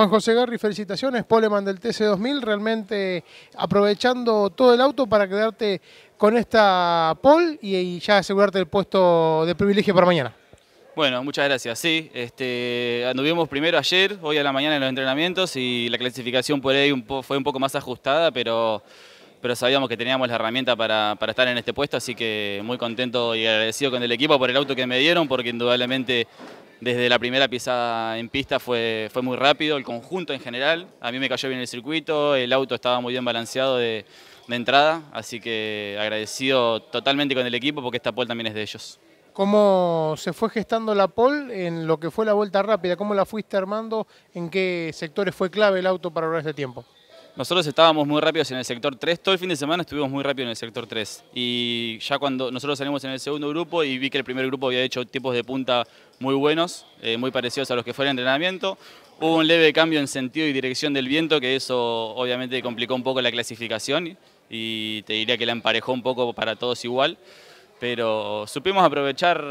Juan José Garri, felicitaciones, Poleman del TC2000, realmente aprovechando todo el auto para quedarte con esta pole y, ya asegurarte el puesto de privilegio para mañana. Bueno, muchas gracias. Sí, este, anduvimos primero ayer, hoy a la mañana en los entrenamientos y la clasificación por ahí fue un poco más ajustada, pero, pero sabíamos que teníamos la herramienta para, para estar en este puesto, así que muy contento y agradecido con el equipo por el auto que me dieron, porque indudablemente desde la primera pisada en pista fue, fue muy rápido, el conjunto en general, a mí me cayó bien el circuito, el auto estaba muy bien balanceado de, entrada, así que agradecido totalmente con el equipo porque esta pole también es de ellos. ¿Cómo se fue gestando la pole en lo que fue la vuelta rápida? ¿Cómo la fuiste armando? ¿En qué sectores fue clave el auto para lograr este tiempo? Nosotros estábamos muy rápidos en el sector 3, todo el fin de semana estuvimos muy rápidos en el sector 3. Y ya cuando nosotros salimos en el segundo grupo y vi que el primer grupo había hecho tipos de punta muy buenos, eh, muy parecidos a los que fue el entrenamiento, hubo un leve cambio en sentido y dirección del viento, que eso obviamente complicó un poco la clasificación y te diría que la emparejó un poco para todos igual. Pero supimos aprovechar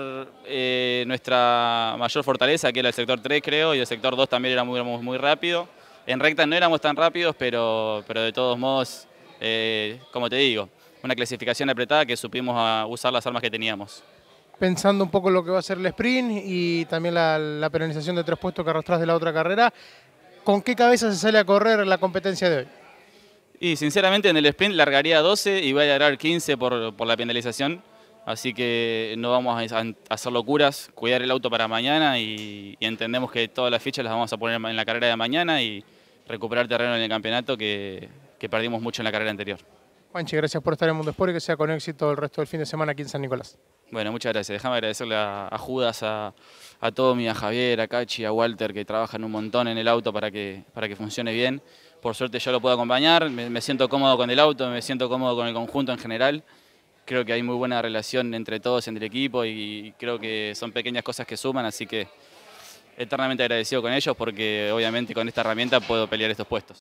eh, nuestra mayor fortaleza, que era el sector 3 creo, y el sector 2 también era muy, muy rápido en recta no éramos tan rápidos, pero, de todos modos, eh, como te digo, una clasificación apretada que supimos usar las armas que teníamos. Pensando un poco en lo que va a ser el sprint y también la, penalización de tres puestos que arrastras de la otra carrera, ¿con qué cabeza se sale a correr la competencia de hoy? Y sinceramente en el sprint largaría 12 y voy a largar 15 por, la penalización. Así que no vamos a hacer locuras, cuidar el auto para mañana y, y entendemos que todas las fichas las vamos a poner en la carrera de mañana y, recuperar terreno en el campeonato que, que perdimos mucho en la carrera anterior. Juanchi, gracias por estar en Mundo Sport y que sea con éxito el resto del fin de semana aquí en San Nicolás. Bueno, muchas gracias. Déjame agradecerle a, Judas, a, a, Tommy, a Javier, a Cachi, a Walter, que trabajan un montón en el auto para que, para que funcione bien. Por suerte yo lo puedo acompañar, me, me siento cómodo con el auto, me siento cómodo con el conjunto en general creo que hay muy buena relación entre todos, entre el equipo y creo que son pequeñas cosas que suman, así que eternamente agradecido con ellos porque obviamente con esta herramienta puedo pelear estos puestos.